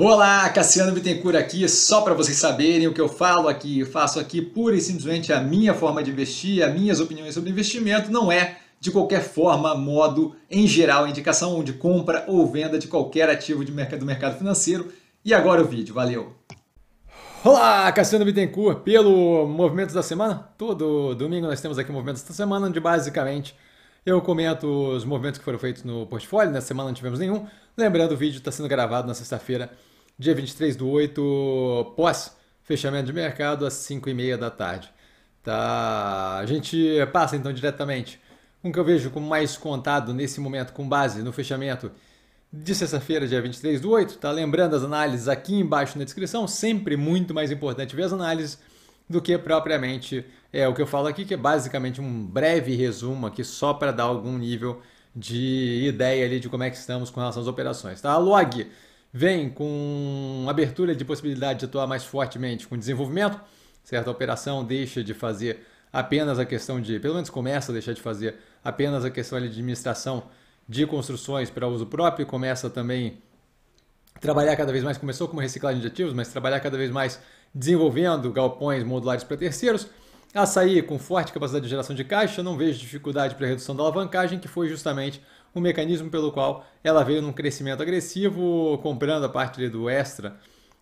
Olá, Cassiano Bittencourt aqui, só para vocês saberem o que eu falo aqui, eu faço aqui pura e simplesmente a minha forma de investir, as minhas opiniões sobre investimento, não é de qualquer forma, modo, em geral, indicação de compra ou venda de qualquer ativo de mercado, do mercado financeiro. E agora o vídeo, valeu! Olá, Cassiano Bittencourt, pelo Movimentos da Semana. Todo domingo nós temos aqui Movimentos da Semana, onde basicamente eu comento os movimentos que foram feitos no portfólio, nessa né? semana não tivemos nenhum. Lembrando, o vídeo está sendo gravado na sexta-feira, dia 23 do 8, pós fechamento de mercado, às 5h30 da tarde. Tá? A gente passa então diretamente um que eu vejo como mais contado nesse momento, com base no fechamento de sexta-feira, dia 23 do 8. Tá? Lembrando as análises aqui embaixo na descrição, sempre muito mais importante ver as análises do que propriamente é o que eu falo aqui, que é basicamente um breve resumo aqui só para dar algum nível de ideia ali de como é que estamos com relação às operações. Tá? A Log vem com abertura de possibilidade de atuar mais fortemente com desenvolvimento, certa operação deixa de fazer apenas a questão de, pelo menos começa a deixar de fazer apenas a questão de administração de construções para uso próprio, começa também trabalhar cada vez mais, começou como reciclar reciclagem de ativos, mas trabalhar cada vez mais desenvolvendo galpões modulares para terceiros. Açaí com forte capacidade de geração de caixa, não vejo dificuldade para redução da alavancagem, que foi justamente o mecanismo pelo qual ela veio num crescimento agressivo, comprando a parte do extra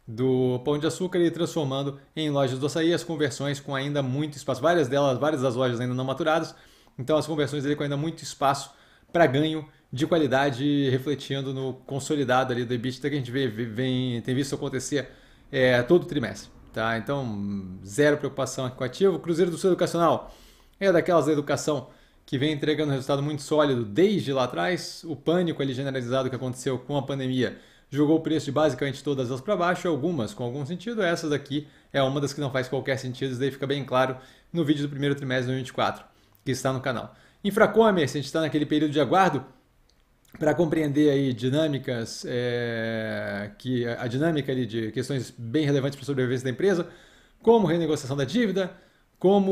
do Pão de Açúcar e transformando em lojas do açaí as conversões com ainda muito espaço. Várias delas, várias das lojas ainda não maturadas, então as conversões dele com ainda muito espaço para ganho de qualidade, refletindo no consolidado ali do EBITDA que a gente vê, vem, tem visto acontecer é, todo trimestre. Tá? Então, zero preocupação aqui com o ativo. Cruzeiro do Sul Educacional é daquelas da educação que vem entregando um resultado muito sólido desde lá atrás. O pânico ali generalizado que aconteceu com a pandemia jogou o preço de basicamente todas elas para baixo, algumas com algum sentido, essas aqui é uma das que não faz qualquer sentido, isso daí fica bem claro no vídeo do primeiro trimestre de 2024, que está no canal. Infracommerce, a gente está naquele período de aguardo para compreender aí dinâmicas, é, que a dinâmica ali de questões bem relevantes para a sobrevivência da empresa, como renegociação da dívida, como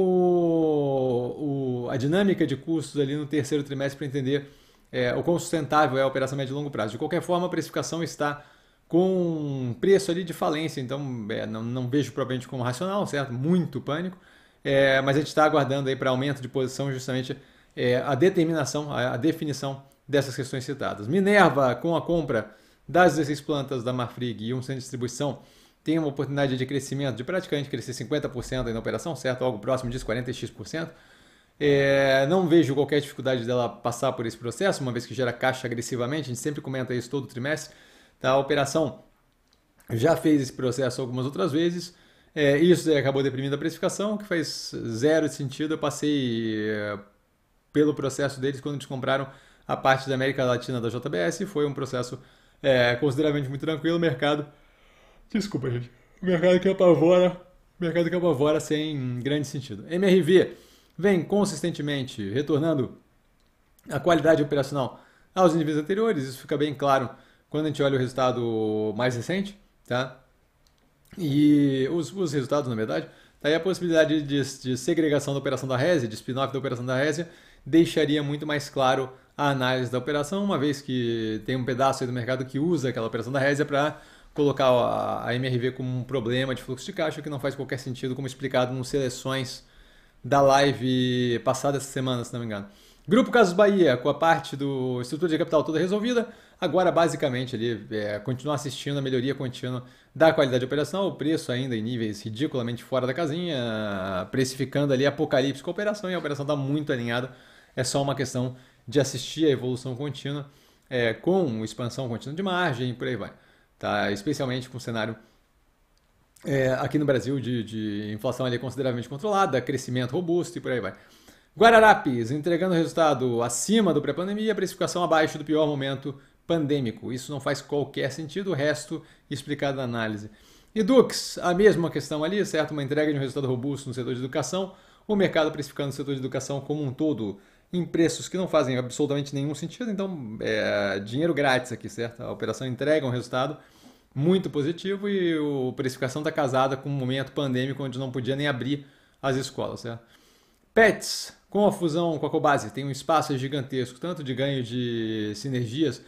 o, a dinâmica de custos ali no terceiro trimestre para entender é, o quão sustentável é a operação médio e longo prazo. De qualquer forma, a precificação está com preço ali de falência, então é, não, não, vejo propriamente como racional, certo? Muito pânico, é, mas a gente está aguardando aí para aumento de posição justamente é, a determinação, a, a definição dessas questões citadas. Minerva, com a compra das 16 plantas da Marfrig e um centro de distribuição tem uma oportunidade de crescimento, de praticamente crescer 50% na operação, certo? Algo próximo disso, 40x%. É, não vejo qualquer dificuldade dela passar por esse processo, uma vez que gera caixa agressivamente, a gente sempre comenta isso todo trimestre. Tá? A operação já fez esse processo algumas outras vezes, é, isso acabou deprimindo a precificação, que faz zero sentido. Eu passei é, pelo processo deles quando eles compraram a parte da América Latina da JBS, foi um processo é, consideravelmente muito tranquilo, o mercado Desculpa, gente. O mercado que apavora. O mercado que apavora sem grande sentido. MRV vem consistentemente retornando a qualidade operacional aos níveis anteriores. Isso fica bem claro quando a gente olha o resultado mais recente, tá? E os, os resultados, na verdade, aí tá? a possibilidade de, de segregação da operação da Resia, de spin-off da operação da Resia, deixaria muito mais claro a análise da operação, uma vez que tem um pedaço do mercado que usa aquela operação da Resia para colocar a, MRV como um problema de fluxo de caixa, que não faz qualquer sentido, como explicado nos seleções da live passada essa semana, se não me engano. Grupo Casos Bahia, com a parte do estrutura de capital toda resolvida, agora basicamente ali é, continuar assistindo a melhoria contínua da qualidade operacional, o preço ainda em níveis ridiculamente fora da casinha, precificando ali apocalipse com a operação e a operação está muito alinhada, é só uma questão de assistir a evolução contínua é, com expansão contínua de margem e por aí vai tá? especialmente com o cenário é, aqui no Brasil de, de inflação ali consideravelmente controlada, crescimento robusto e por aí vai. Guararapes, entregando resultado acima do pré-pandemia, precificação abaixo do pior momento pandêmico. Isso não faz qualquer sentido, o resto explicado na análise. E Dux, a mesma questão ali, certo? Uma entrega de um resultado robusto no setor de educação, o mercado precificando o setor de educação como um todo em preços que não fazem absolutamente nenhum sentido. Então, é dinheiro grátis aqui, certo? A operação entrega um resultado muito positivo e a precificação está casada com um momento pandêmico onde não podia nem abrir as escolas, certo? Pets, com a fusão com a Cobase, tem um espaço gigantesco, tanto de ganho de sinergias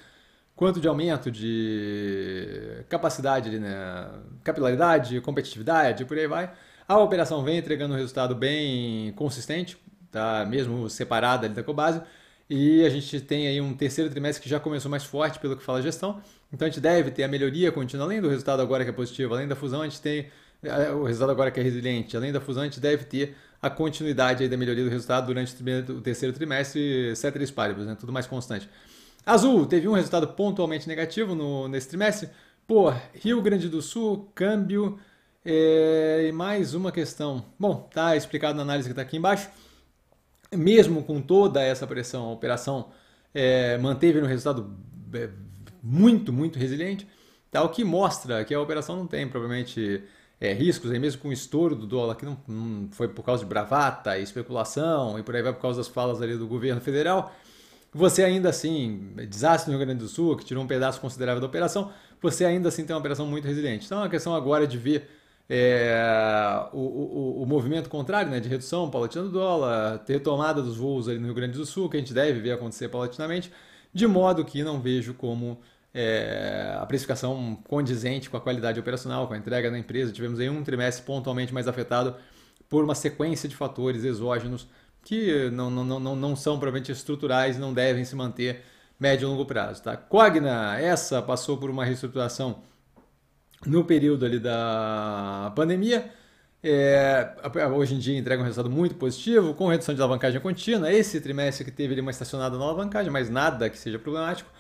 quanto de aumento de capacidade, né? capilaridade, competitividade, por aí vai. A operação vem entregando um resultado bem consistente, tá mesmo separada ali da Cobase. E a gente tem aí um terceiro trimestre que já começou mais forte pelo que fala a gestão. Então a gente deve ter a melhoria contínua, além do resultado agora que é positivo, além da fusão, a gente tem eh, o resultado agora que é resiliente, além da fusão, a gente deve ter a continuidade aí da melhoria do resultado durante o terceiro trimestre, etc paribus, né? tudo mais constante. Azul teve um resultado pontualmente negativo no, nesse trimestre por Rio Grande do Sul, câmbio é, e mais uma questão. Bom, tá explicado na análise que está aqui embaixo mesmo com toda essa pressão, a operação é, manteve um resultado é, muito, muito resiliente, tá? o que mostra que a operação não tem provavelmente é, riscos, aí mesmo com o estouro do dólar, que não, não, foi por causa de bravata, e especulação e por aí vai por causa das falas ali do governo federal, você ainda assim, desastre no Rio Grande do Sul, que tirou um pedaço considerável da operação, você ainda assim tem uma operação muito resiliente. Então é uma questão agora de ver é, o, o, o, movimento contrário, né, de redução paulatina do dólar, retomada dos voos ali no Rio Grande do Sul, que a gente deve ver acontecer paulatinamente, de modo que não vejo como é, a precificação condizente com a qualidade operacional, com a entrega da empresa. Tivemos aí um trimestre pontualmente mais afetado por uma sequência de fatores exógenos que não, não, não, não são provavelmente estruturais, e não devem se manter médio e longo prazo. Tá? Cogna, essa passou por uma reestruturação no período ali da pandemia. É, hoje em dia entrega um resultado muito positivo, com redução de alavancagem contínua. Esse trimestre que teve ali uma estacionada na alavancagem, mas nada que seja problemático.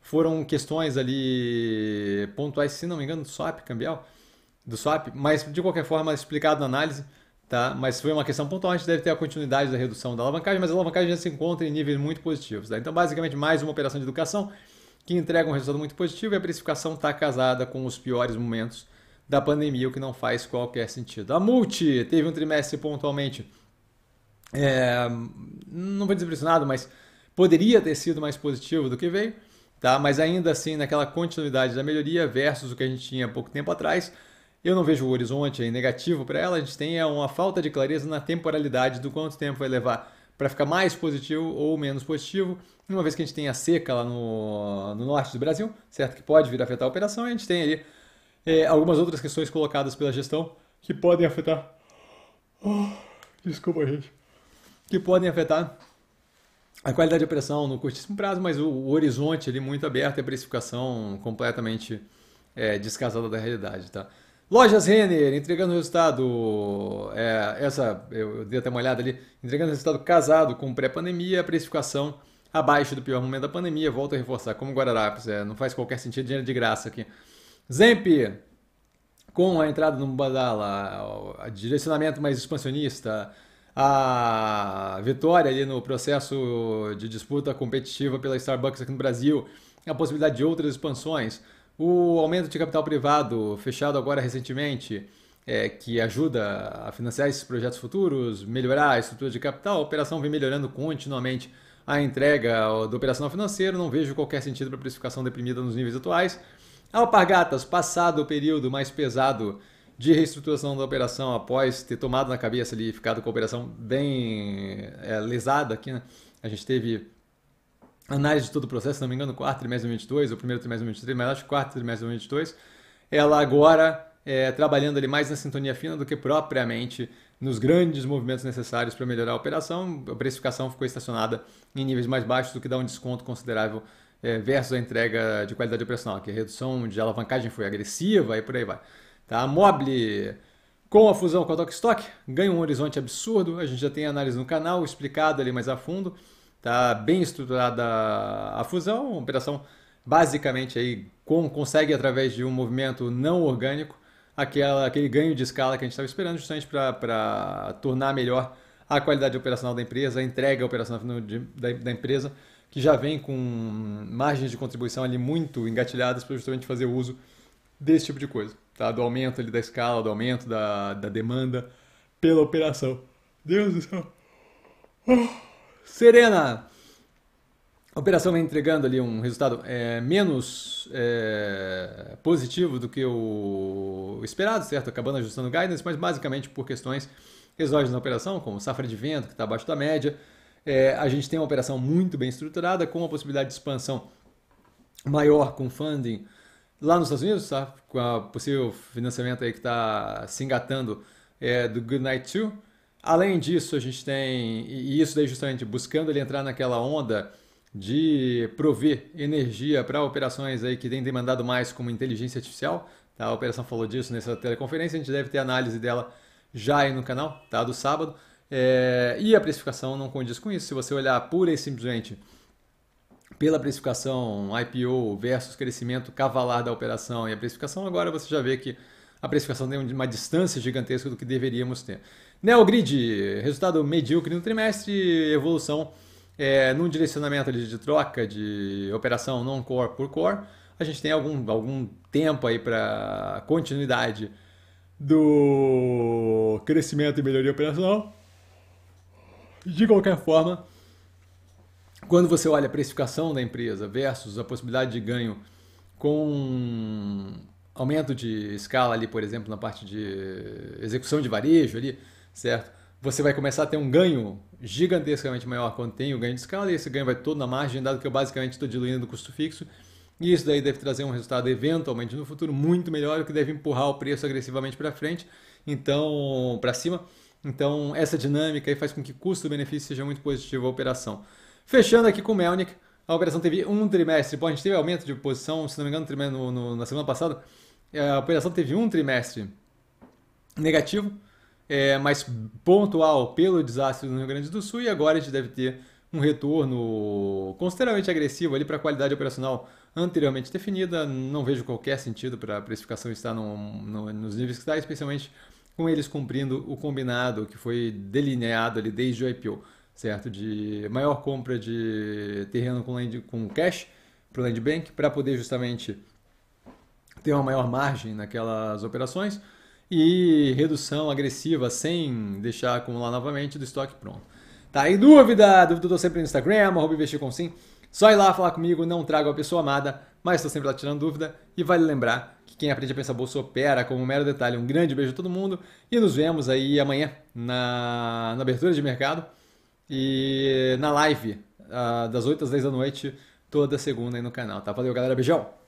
Foram questões ali pontuais, se não me engano, do swap cambial, do swap, mas de qualquer forma explicado na análise, tá? Mas foi uma questão pontual, a gente deve ter a continuidade da redução da alavancagem, mas a alavancagem já se encontra em níveis muito positivos. Tá? Então, basicamente, mais uma operação de educação que entrega um resultado muito positivo e a precificação está casada com os piores momentos da pandemia, o que não faz qualquer sentido. A Multi teve um trimestre pontualmente, é, não vou dizer pressionado, mas poderia ter sido mais positivo do que veio, tá? mas ainda assim, naquela continuidade da melhoria versus o que a gente tinha pouco tempo atrás, eu não vejo o horizonte negativo para ela, a gente tem é uma falta de clareza na temporalidade do quanto tempo vai levar para ficar mais positivo ou menos positivo. Uma vez que a gente tem a seca lá no, no norte do Brasil, certo? Que pode vir a afetar a operação, a gente tem ali é, algumas outras questões colocadas pela gestão que podem afetar. Oh, desculpa, gente. Que podem afetar a qualidade de operação no curtíssimo prazo, mas o, o horizonte ali muito aberto e a precificação completamente é, descasada da realidade, tá? Lojas Renner, entregando resultado. É, essa eu, eu dei até uma olhada ali. Entregando resultado casado com pré-pandemia, precificação abaixo do pior momento da pandemia. Volto a reforçar, como Guararapes, é, não faz qualquer sentido dinheiro de graça aqui. Zemp, com a entrada no Badala, a direcionamento mais expansionista, a vitória ali no processo de disputa competitiva pela Starbucks aqui no Brasil, a possibilidade de outras expansões. O aumento de capital privado, fechado agora recentemente, é, que ajuda a financiar esses projetos futuros, melhorar a estrutura de capital, a operação vem melhorando continuamente a entrega do operacional financeiro, não vejo qualquer sentido para a precificação deprimida nos níveis atuais. Alpargatas, passado o período mais pesado de reestruturação da operação após ter tomado na cabeça ali, ficado com a operação bem é, lesada aqui, né? a gente teve análise de todo o processo, se não me engano, quarto trimestre de 2022, ou primeiro trimestre de 2023, mas acho que quarto trimestre de 2022, ela agora é, trabalhando ali mais na sintonia fina do que propriamente nos grandes movimentos necessários para melhorar a operação. A precificação ficou estacionada em níveis mais baixos, o que dá um desconto considerável é, versus a entrega de qualidade operacional, que a é redução de alavancagem foi agressiva e por aí vai. Tá? A Mobile, com a fusão com a Stock ganha um horizonte absurdo. A gente já tem análise no canal explicada ali mais a fundo. Está bem estruturada a fusão, uma operação basicamente aí com, consegue através de um movimento não orgânico aquela, aquele ganho de escala que a gente estava esperando justamente para tornar melhor a qualidade operacional da empresa, a entrega operacional de, da, da, empresa, que já vem com margens de contribuição ali muito engatilhadas para justamente fazer uso desse tipo de coisa, tá? do aumento ali da escala, do aumento da, da demanda pela operação. Deus do céu! Oh. Serena, a operação vem entregando ali um resultado é, menos é, positivo do que o esperado, certo? Acabando ajustando o guidance, mas basicamente por questões exógenas na operação, como safra de vento, que está abaixo da média. É, a gente tem uma operação muito bem estruturada, com a possibilidade de expansão maior com funding lá nos Estados Unidos, tá? com o possível financiamento aí que está se engatando é, do Goodnight 2. Além disso, a gente tem, e isso daí justamente buscando ele entrar naquela onda de prover energia para operações aí que têm demandado mais como inteligência artificial. Tá? A operação falou disso nessa teleconferência, a gente deve ter análise dela já aí no canal, tá? do sábado. É, e a precificação não condiz com isso. Se você olhar pura e simplesmente pela precificação IPO versus crescimento cavalar da operação e a precificação, agora você já vê que a precificação tem uma distância gigantesca do que deveríamos ter. Neogrid, resultado medíocre no trimestre, evolução é, num direcionamento ali de troca de operação non-core por core. A gente tem algum, algum tempo aí para continuidade do crescimento e melhoria operacional. De qualquer forma, quando você olha a precificação da empresa versus a possibilidade de ganho com aumento de escala ali, por exemplo, na parte de execução de varejo ali, certo? Você vai começar a ter um ganho gigantescamente maior quando tem o ganho de escala, e esse ganho vai todo na margem, dado que eu basicamente estou diluindo o custo fixo. E isso daí deve trazer um resultado eventualmente no futuro muito melhor, o que deve empurrar o preço agressivamente para frente, então para cima. Então essa dinâmica aí faz com que custo-benefício seja muito positivo a operação. Fechando aqui com o Melnick, a operação teve um trimestre, bom, a gente teve aumento de posição, se não me engano, no, no, na semana passada, é, a operação teve um trimestre negativo, é, mas pontual pelo desastre no Rio Grande do Sul, e agora a gente deve ter um retorno consideravelmente agressivo ali para a qualidade operacional anteriormente definida. Não vejo qualquer sentido para a precificação estar no, no, nos níveis que está, especialmente com eles cumprindo o combinado que foi delineado ali desde o IPO, certo? De maior compra de terreno com, land, com cash para o Land Bank para poder justamente ter uma maior margem naquelas operações e redução agressiva sem deixar acumular novamente do estoque pronto. Tá em dúvida? Dúvida eu tô sempre no Instagram, arroba investir com sim. Só ir lá falar comigo, não trago a pessoa amada, mas estou sempre lá tirando dúvida. E vale lembrar que quem aprende a pensar bolsa opera como um mero detalhe. Um grande beijo a todo mundo e nos vemos aí amanhã na, na abertura de mercado e na live uh, das 8 às 10 da noite, toda segunda aí no canal, tá? Valeu, galera. Beijão!